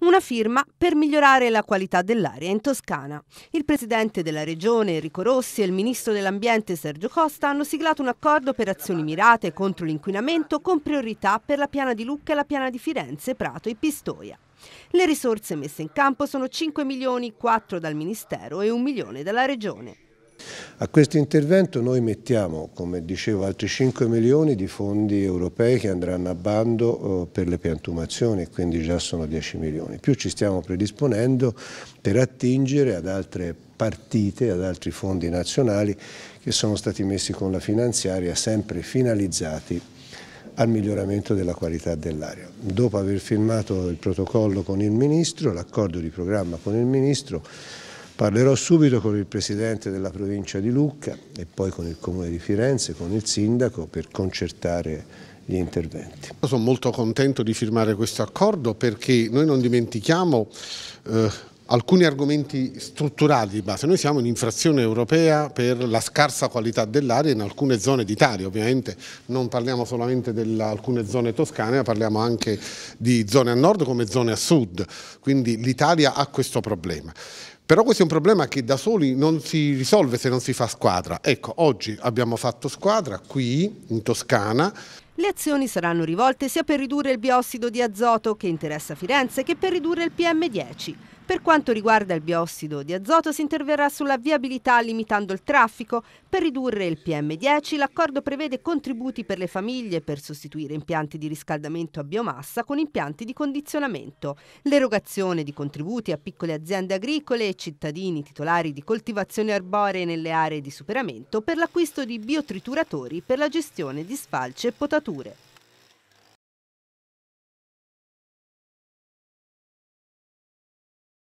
una firma per migliorare la qualità dell'aria in Toscana. Il presidente della regione Enrico Rossi e il ministro dell'ambiente Sergio Costa hanno siglato un accordo per azioni mirate contro l'inquinamento con priorità per la piana di Lucca e la piana di Firenze, Prato e Pistoia. Le risorse messe in campo sono 5 milioni, 4 dal Ministero e 1 milione dalla Regione. A questo intervento noi mettiamo, come dicevo, altri 5 milioni di fondi europei che andranno a bando eh, per le piantumazioni, quindi già sono 10 milioni. Più ci stiamo predisponendo per attingere ad altre partite, ad altri fondi nazionali che sono stati messi con la finanziaria, sempre finalizzati al miglioramento della qualità dell'aria. Dopo aver firmato il protocollo con il Ministro, l'accordo di programma con il Ministro, Parlerò subito con il Presidente della provincia di Lucca e poi con il Comune di Firenze, con il Sindaco per concertare gli interventi. Sono molto contento di firmare questo accordo perché noi non dimentichiamo eh, alcuni argomenti strutturali di base. Noi siamo in infrazione europea per la scarsa qualità dell'aria in alcune zone d'Italia, ovviamente non parliamo solamente di alcune zone toscane, ma parliamo anche di zone a nord come zone a sud, quindi l'Italia ha questo problema. Però questo è un problema che da soli non si risolve se non si fa squadra. Ecco, oggi abbiamo fatto squadra qui in Toscana, le azioni saranno rivolte sia per ridurre il biossido di azoto che interessa Firenze che per ridurre il PM10. Per quanto riguarda il biossido di azoto si interverrà sulla viabilità limitando il traffico. Per ridurre il PM10 l'accordo prevede contributi per le famiglie per sostituire impianti di riscaldamento a biomassa con impianti di condizionamento. L'erogazione di contributi a piccole aziende agricole e cittadini titolari di coltivazioni arboree nelle aree di superamento per l'acquisto di biotrituratori per la gestione di sfalce e potature temperature.